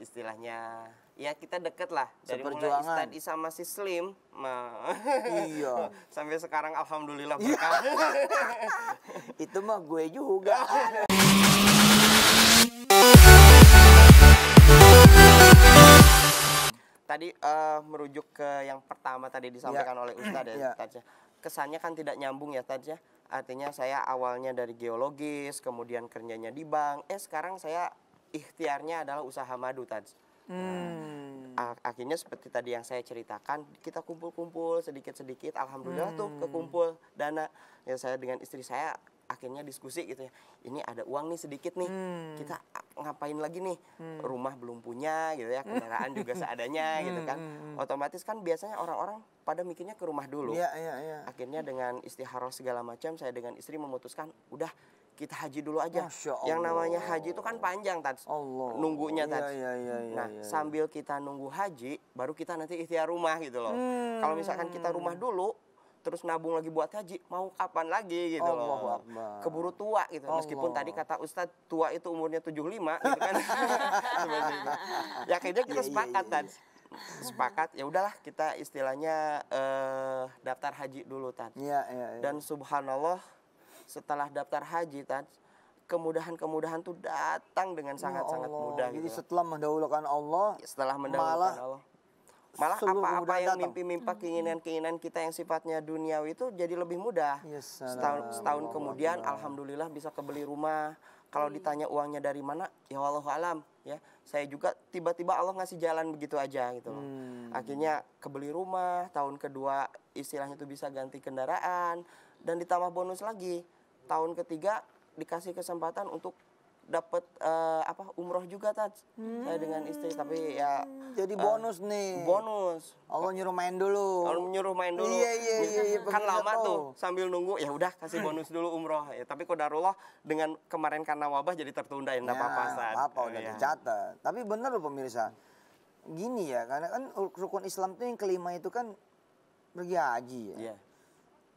istilahnya ya kita deket lah dari mulai tadi sama si slim ma iya sampai sekarang alhamdulillah iya. berkah itu mah gue juga tadi uh, merujuk ke yang pertama tadi disampaikan ya. oleh Ustadz ya iya. Tadja. Ya. kesannya kan tidak nyambung ya Tadja ya. artinya saya awalnya dari geologis kemudian kerjanya di bank eh sekarang saya ikhtiarnya adalah usaha madu tadi. Hmm. Nah, akhirnya seperti tadi yang saya ceritakan, kita kumpul-kumpul sedikit-sedikit, alhamdulillah hmm. tuh kekumpul dana. Ya saya dengan istri saya akhirnya diskusi gitu ya. Ini ada uang nih sedikit nih. Hmm. Kita ngapain lagi nih? Hmm. Rumah belum punya gitu ya, kendaraan juga seadanya hmm, gitu kan. Hmm, hmm. Otomatis kan biasanya orang-orang pada mikirnya ke rumah dulu. Ya, ya, ya. Akhirnya dengan istiharah segala macam, saya dengan istri memutuskan, udah kita haji dulu aja. Yang namanya haji itu kan panjang tadi. Nunggunya iya, tadi. Iya, iya, iya, nah, iya, iya. sambil kita nunggu haji, baru kita nanti ikhtiar rumah gitu loh. Hmm. Kalau misalkan kita rumah dulu, terus nabung lagi buat haji, mau kapan lagi gitu Allah loh. Allah. Keburu tua gitu. Allah. Meskipun tadi kata Ustadz tua itu umurnya 75 gitu kan. ya kayaknya kita iya, iya, sepakat iya, iya, iya. Tadi sepakat ya udahlah kita istilahnya uh, daftar haji dulu tan ya, ya, ya. dan subhanallah setelah daftar haji tadi kemudahan-kemudahan tuh datang dengan ya sangat-sangat ya mudah. Jadi gitu. setelah mendahulukan Allah, ya, setelah mendahulukan malah Allah, malah apa-apa yang mimpi-mimpi keinginan-keinginan kita yang sifatnya duniawi itu jadi lebih mudah. Yes, setahun, setahun kemudian, Allah. alhamdulillah bisa kebeli rumah. Kalau ditanya uangnya dari mana, ya Allah alam ya. Saya juga tiba-tiba Allah ngasih jalan begitu aja gitu Hmm. Akhirnya kebeli rumah, tahun kedua istilahnya itu bisa ganti kendaraan dan ditambah bonus lagi tahun ketiga dikasih kesempatan untuk dapat uh, eh, apa umroh juga Taj. Hmm. Saya dengan istri tapi ya hmm. jadi eh, bonus uh, nih. Bonus. Allah nyuruh main dulu. Allah nyuruh main dulu. Iya iya iya, iya kan lama tuh sambil nunggu ya udah kasih bonus dulu umroh. Ya, tapi kodarullah dengan kemarin karena wabah jadi tertunda ya enggak ya, apa-apa ya. dicatat. Tapi benar loh pemirsa. Gini ya karena kan rukun Islam tuh yang kelima itu kan pergi haji ya. Yeah.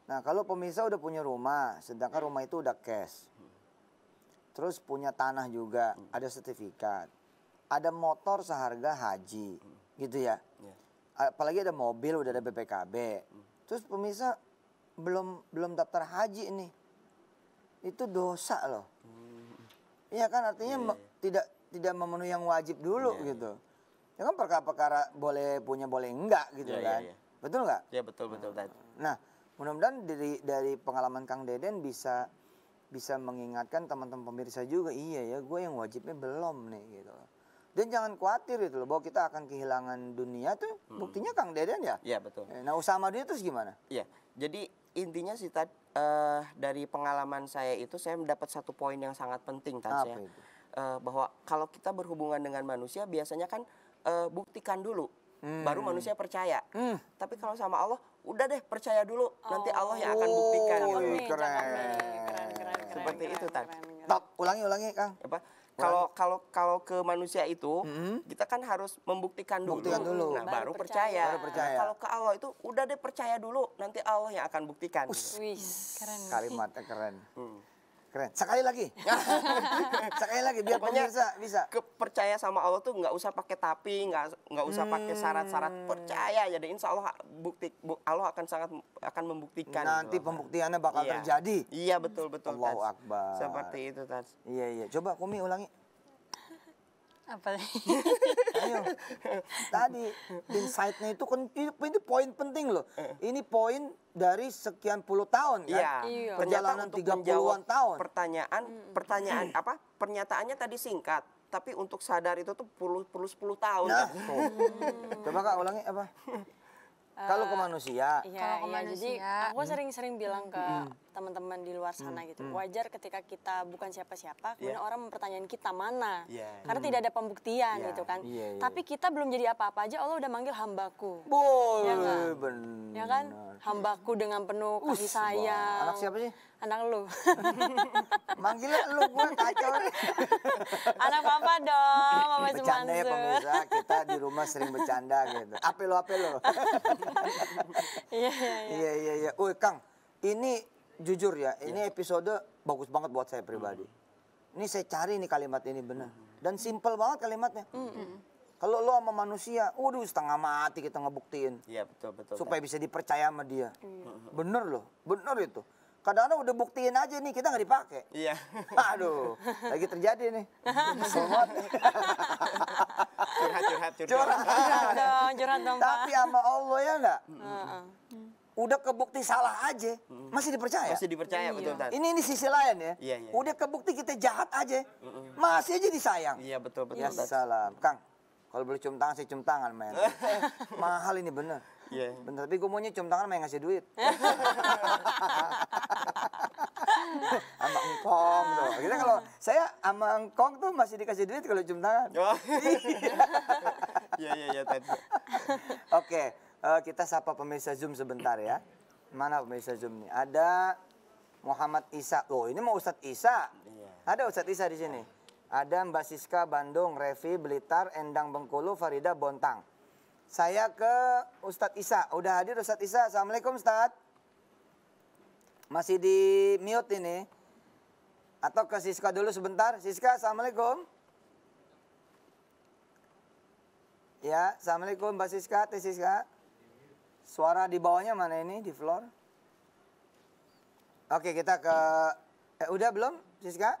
Nah, kalau pemirsa udah punya rumah, sedangkan rumah itu udah cash. Terus punya tanah juga, ada sertifikat. Ada motor seharga haji, gitu ya. Iya. Apalagi ada mobil, udah ada BPKB. Terus pemirsa belum belum daftar haji nih. Itu dosa loh. Hmm. Iya kan artinya yeah, iya, iya. tidak tidak memenuhi yang wajib dulu yeah, gitu. Ya kan perkara-perkara boleh punya boleh enggak gitu kan. Betul nggak? Iya yeah, betul betul. Nah, mudah-mudahan dari dari pengalaman Kang Deden bisa bisa mengingatkan teman-teman pemirsa juga iya ya gue yang wajibnya belum nih gitu dan jangan khawatir gitu loh bahwa kita akan kehilangan dunia tuh hmm. buktinya Kang Deden ya iya betul eh, nah Usama dia terus gimana iya jadi intinya sih tad, uh, eh, dari pengalaman saya itu saya mendapat satu poin yang sangat penting tadi ya uh, bahwa kalau kita berhubungan dengan manusia biasanya kan uh, buktikan dulu hmm. baru manusia percaya. Hmm. Tapi kalau sama Allah, udah deh percaya dulu, oh. nanti Allah yang akan uh, buktikan. Oh, keren. keren. keren, keren, keren Seperti keren, itu Tan. Top ulangi ulangi Kang. Apa? Kalau kalau kalau ke manusia itu hmm. kita kan harus membuktikan dulu, buktikan dulu. Nah, baru, baru percaya. Baru percaya. Nah, kalau ke Allah itu udah deh percaya dulu, nanti Allah yang akan buktikan. Wih, keren. Kalimatnya keren. Hmm. Keren. Sekali lagi. Sekali lagi biar Pokoknya pemirsa bisa. Kepercaya sama Allah tuh nggak usah pakai tapi, nggak nggak usah hmm. pakai syarat-syarat percaya jadi insya Allah bukti Allah akan sangat akan membuktikan. Nanti gitu, pembuktiannya bakal iya. terjadi. Iya betul betul. Allahu Akbar. Seperti itu Tas. Iya iya. Coba Kumi ulangi. Apa? Ayo. Tadi insightnya itu kan ini poin penting loh. Eh. Ini poin dari sekian puluh tahun kan? Iya. iya. Perjalanan tiga puluhan tahun. Pertanyaan, pertanyaan apa? Pernyataannya tadi singkat, tapi untuk sadar itu tuh perlu puluh sepuluh tahun. Nah. Kan? Coba kak ulangi apa? kalau ke eh, manusia, iya, kalau ke iya, jadi aku mm. sering-sering bilang ke hmm. teman-teman di luar sana hmm. gitu, wajar ketika kita bukan siapa-siapa, iya. kemudian orang mempertanyakan kita mana, yeah. karena hmm. tidak ada pembuktian yeah. gitu kan. Yeah, yeah. Tapi kita belum jadi apa-apa aja, Allah udah manggil hambaku. boleh ya kan? Ya kan, hambaku dengan penuh kasih sayang. Anak siapa sih? Anak lu. Manggilnya lu, gue kacau. Anak papa dong, Mama Bercanda ya pemirsa, kita di rumah sering bercanda gitu. Apel lo, apa lo? Iya iya iya iya. iya iya. Kang, ini jujur ya, ini iya. episode bagus banget buat saya pribadi. Mm. Ini saya cari nih kalimat ini benar. Hmm. Dan simple banget kalimatnya. Hmm. Kalau lo sama manusia, waduh setengah mati kita ngebuktiin. Iya betul betul. Supaya bisa dipercaya sama dia. Mm. Iya. Bener loh, bener itu. Kadang-kadang udah buktiin aja nih kita nggak dipakai. Iya. Aduh, lagi terjadi nih. Selamat. curhat curhat curhat. Curhat dong, curhat dong. Tapi sama Allah ya enggak? Udah kebukti salah aja, masih dipercaya. Masih dipercaya iya. betul. Ini ini sisi lain ya. Iya, iya, Udah kebukti kita jahat aja, masih aja disayang. Iya betul betul. Ya salam, Kang. Kalau boleh cium tangan sih cium tangan men. Mahal ini bener. Iya. Yeah. Bener, tapi gue maunya cium tangan main ngasih duit. sama engkong tuh. Kita kalau saya sama engkong tuh masih dikasih duit kalau cium tangan. Oh. Iya. iya iya iya tadi. Oke, eh, kita sapa pemirsa Zoom sebentar ya. Mana pemirsa Zoom nih? Ada Muhammad Isa. Oh, ini mau Ustadz Isa. Iya. Ada Ustadz Isa di sini. Ada Mbak Siska Bandung, Revi Blitar, Endang Bengkulu, Farida Bontang. Saya ke Ustadz Isa. Udah hadir Ustadz Isa. Assalamualaikum Ustadz. Masih di mute ini. Atau ke Siska dulu sebentar. Siska, Assalamualaikum. Ya, Assalamualaikum Mbak Siska, Teh Siska. Suara di bawahnya mana ini? Di floor? Oke, kita ke... Eh, udah belum, Siska?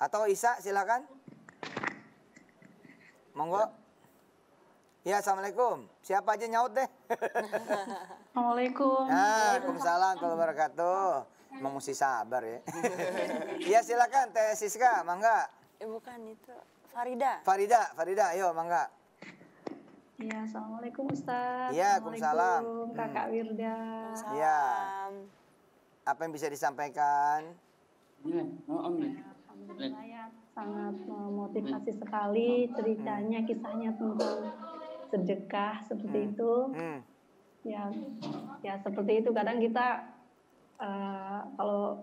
Atau Isa, silakan. Monggo. Ya, Assalamualaikum. Siapa aja nyaut deh. Assalamualaikum. Ya, Waalaikumsalam kalau wabarakatuh. Emang mesti sabar ya. Iya silakan Teh Siska, mangga. Eh bukan itu Farida. Farida, Farida, ayo mangga. Iya, Assalamualaikum Ustaz. Iya, Waalaikumsalam. Hmm. Kakak Wirda. Iya. Apa yang bisa disampaikan? Ya, Alhamdulillah ya, sangat memotivasi sekali ceritanya, kisahnya tentang sedekah seperti hmm. itu hmm. ya ya seperti itu kadang kita uh, kalau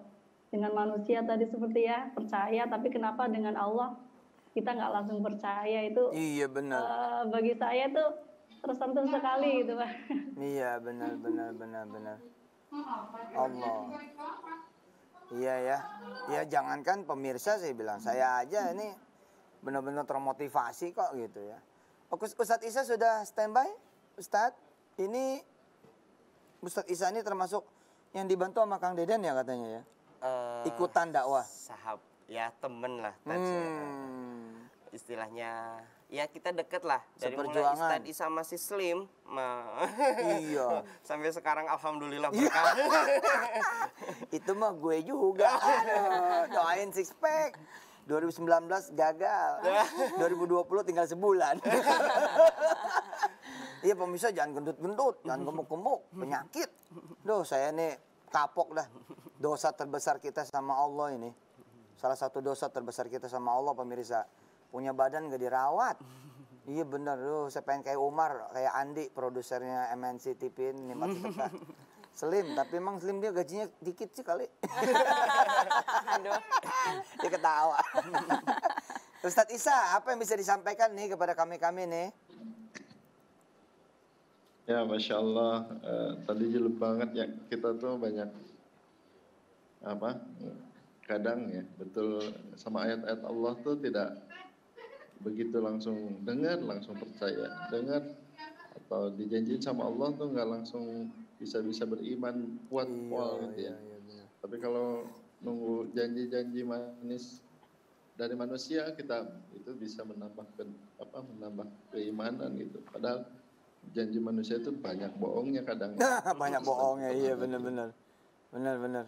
dengan manusia tadi seperti ya percaya tapi kenapa dengan Allah kita nggak langsung percaya itu iya benar uh, bagi saya itu tersentuh sekali gitu pak iya benar benar benar benar Allah iya ya ya jangankan pemirsa saya bilang saya aja ini benar-benar termotivasi kok gitu ya Ustadz Isa sudah standby? Ustadz, ini Ustadz Isa ini termasuk yang dibantu sama Kang Deden ya katanya ya? Uh, Ikutan dakwah. Sahab, ya temen lah. Hmm. Istilahnya, ya kita deket lah. Dari mulai Ustadz Isa masih slim. Ma. Iya. Sampai sekarang Alhamdulillah iya. berkah. Itu mah gue juga. Doain six pack. 2019 gagal. 2020 ya. tinggal sebulan. Iya pemirsa jangan gendut-gendut, jangan gemuk-gemuk, penyakit. Duh saya ini kapok dah. Dosa terbesar kita sama Allah ini. Salah satu dosa terbesar kita sama Allah pemirsa. Punya badan gak dirawat. Iya bener, duh saya pengen kayak Umar, kayak Andi produsernya MNC TV ini. Slim, tapi emang Slim dia gajinya dikit sih kali. Aduh. dia ketawa. Ustadz Isa, apa yang bisa disampaikan nih kepada kami-kami nih? Ya, Masya Allah. Uh, tadi jelek banget ya. Kita tuh banyak apa kadang ya betul sama ayat-ayat Allah tuh tidak begitu langsung dengar langsung percaya dengar kalau dijanjiin sama Allah tuh nggak langsung bisa-bisa beriman iya, kuat iya, gitu ya. Iya, iya, Tapi kalau nunggu janji-janji manis dari manusia kita itu bisa menambah ke, apa menambah keimanan gitu. Padahal janji manusia itu banyak bohongnya kadang. banyak bohongnya iya benar-benar. Ya. Benar-benar.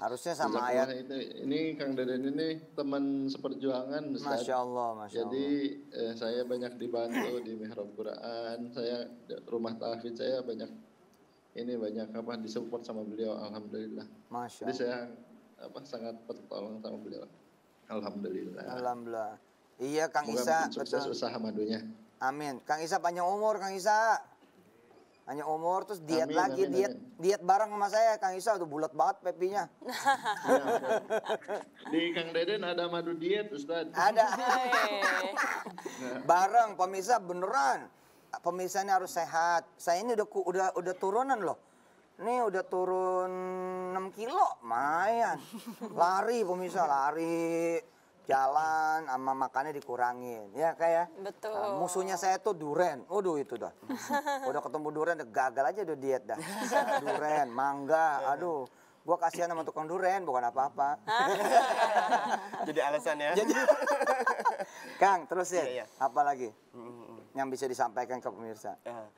Harusnya sama ya ayat itu. Ini Kang Deden ini teman seperjuangan Masya Allah, Masya Jadi Eh, saya banyak dibantu di mihrab Quran. Saya rumah tahfidz saya banyak ini banyak apa disupport sama beliau alhamdulillah. Masya Jadi saya apa sangat tertolong sama beliau. Alhamdulillah. Alhamdulillah. Iya Kang Moga Isa betul. usaha madunya. Amin. Kang Isa panjang umur Kang Isa hanya umur terus diet amin, lagi amin, diet amin. diet bareng sama saya Kang Isa tuh bulat banget pepinya. Di Kang Deden ada madu diet Ustaz. Ada. bareng pemirsa beneran. Pemirsa ini harus sehat. Saya ini udah udah udah turunan loh. Ini udah turun 6 kilo, mayan. Lari pemirsa, lari jalan sama makannya dikurangin ya kayak ya? betul nah, musuhnya saya tuh duren waduh itu dah udah ketemu duren gagal aja udah diet dah duren mangga aduh gua kasihan sama tukang duren bukan apa-apa jadi alasan ya jadi Kang terus ya iya. iya. apa lagi mm -hmm. yang bisa disampaikan ke pemirsa uh,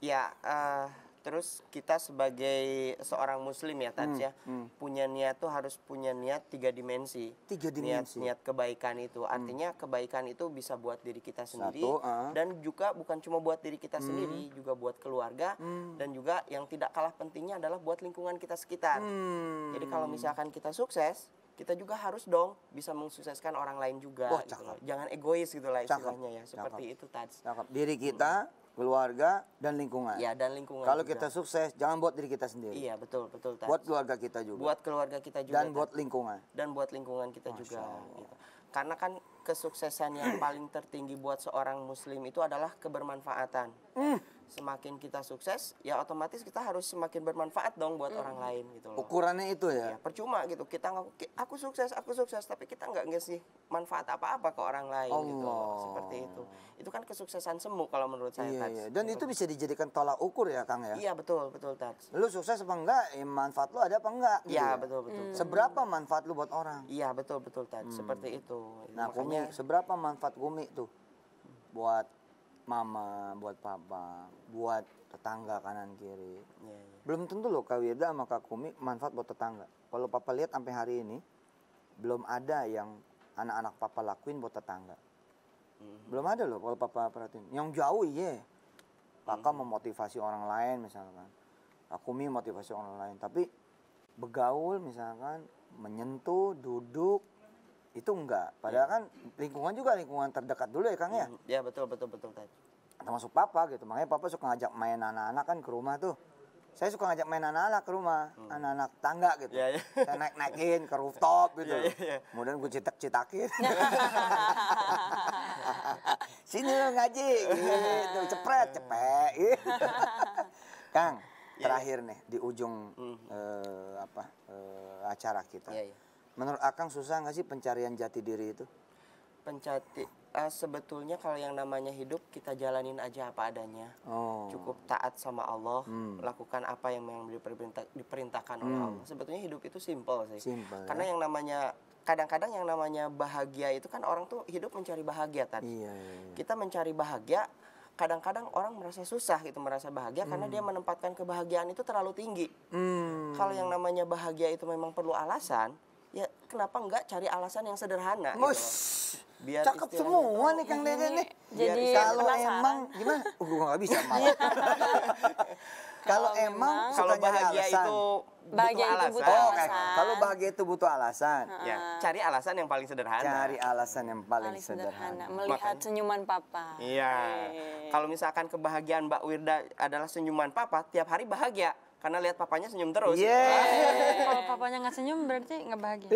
ya uh, Terus kita sebagai seorang muslim ya Tats hmm, ya, hmm. punya niat tuh harus punya niat tiga dimensi. Tiga dimensi. Niat, niat kebaikan itu. Hmm. Artinya hmm. kebaikan itu bisa buat diri kita sendiri Satu, uh. dan juga bukan cuma buat diri kita hmm. sendiri, juga buat keluarga hmm. dan juga yang tidak kalah pentingnya adalah buat lingkungan kita sekitar. Hmm. Jadi kalau misalkan kita sukses, kita juga harus dong bisa mensukseskan orang lain juga. Oh, gitu Jangan egois gitu lah istilahnya ya, cakep. ya. Seperti cakep. itu tadi. Cakep. Diri kita, hmm. keluarga dan lingkungan. ya dan lingkungan. Kalau kita sukses, jangan buat diri kita sendiri. Iya, betul, betul Tats. Buat keluarga kita juga. Buat keluarga kita juga. Dan buat lingkungan. Dan buat lingkungan kita Masya juga gitu. Karena kan kesuksesan yang paling tertinggi buat seorang muslim itu adalah kebermanfaatan. hmm semakin kita sukses, ya otomatis kita harus semakin bermanfaat dong buat hmm. orang lain gitu loh. Ukurannya itu ya? ya percuma gitu. Kita ngaku, aku sukses, aku sukses, tapi kita nggak ngasih manfaat apa-apa ke orang lain Allah. gitu loh. Seperti itu. Itu kan kesuksesan semu kalau menurut saya, iya, Iya. Dan itu bisa dijadikan tolak ukur ya, Kang ya? Iya, betul, betul, Tats. Lu sukses apa enggak, ya manfaat lu ada apa enggak? Iya, gitu ya? betul, betul. Hmm. Seberapa manfaat lu buat orang? Iya, betul, betul, Tats. Hmm. Seperti itu. Nah, Makanya, Kumi, seberapa manfaat Kumi tuh buat mama, buat papa, buat tetangga kanan kiri. Yeah, yeah. Belum tentu loh Kak Wirda sama Kak Kumi manfaat buat tetangga. Kalau papa lihat sampai hari ini belum ada yang anak-anak papa lakuin buat tetangga. mm Belum ada loh kalau papa perhatiin. Yang jauh iya. Yeah. Kakak mm memotivasi orang lain misalkan. Kak Kumi motivasi orang lain, tapi begaul misalkan menyentuh, duduk, itu enggak iya. padahal kan lingkungan juga lingkungan terdekat dulu ya Kang ya ya betul betul betul Ted termasuk papa gitu makanya papa suka ngajak main anak-anak kan ke rumah tuh saya suka ngajak main anak-anak ke rumah hmm. anak-anak tangga gitu Ya yeah. saya naik naikin ke rooftop gitu yeah, yeah, yeah. kemudian gue cetak citakin sini lo ngaji gitu cepret cepet gitu. kang iya, iya. terakhir yeah. nih di ujung mm. uh, apa uh, acara kita yeah, yeah Menurut Akang susah nggak sih pencarian jati diri itu? Pencati uh, sebetulnya kalau yang namanya hidup kita jalanin aja apa adanya. Oh. Cukup taat sama Allah, hmm. lakukan apa yang memang diperintah, diperintahkan hmm. oleh Allah. Sebetulnya hidup itu simple sih. Simple, Karena ya. yang namanya kadang-kadang yang namanya bahagia itu kan orang tuh hidup mencari bahagia tadi. Iya, iya, iya. Kita mencari bahagia kadang-kadang orang merasa susah gitu merasa bahagia hmm. karena dia menempatkan kebahagiaan itu terlalu tinggi. Hmm. Kalau yang namanya bahagia itu memang perlu alasan, ya kenapa enggak cari alasan yang sederhana Mus. Gitu biar cakep semua nih Kang Dede nih. Jadi uh, kalau emang gimana? gua gak bisa kalau emang kalau bahagia alasan. itu bahagia itu butuh alasan. Oh, okay. Eh, kalau bahagia itu butuh alasan. Ya, cari alasan yang paling sederhana. Cari alasan yang paling, sederhana. sederhana. Melihat senyuman papa. Iya. Kalau misalkan kebahagiaan Mbak Wirda adalah senyuman papa, tiap hari bahagia karena lihat papanya senyum terus. Iya. Yeah. Kalau papanya nggak senyum berarti nggak bahagia.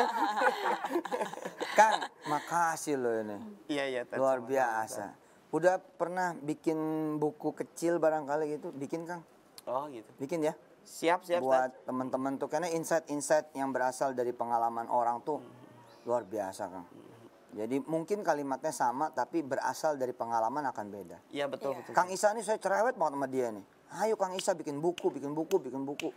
Kang, makasih lo ini. Iya iya. Luar biasa. Udah pernah bikin buku kecil barangkali gitu? Bikin Kang? Oh gitu. Bikin ya? Siap siap. Buat teman-teman tuh karena insight-insight yang berasal dari pengalaman orang tuh luar biasa Kang. Jadi mungkin kalimatnya sama tapi berasal dari pengalaman akan beda. Iya betul, iya betul. Kang Isa ini saya cerewet banget sama dia nih ayo Kang Isa bikin buku bikin buku bikin buku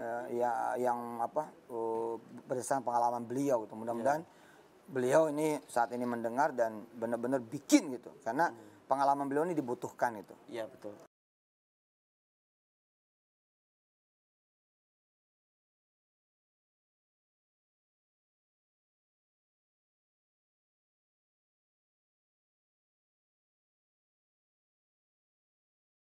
uh, ya yang apa uh, berdasarkan pengalaman beliau gitu mudah-mudahan yeah. beliau ini saat ini mendengar dan benar-benar bikin gitu karena mm. pengalaman beliau ini dibutuhkan itu. Iya yeah, betul.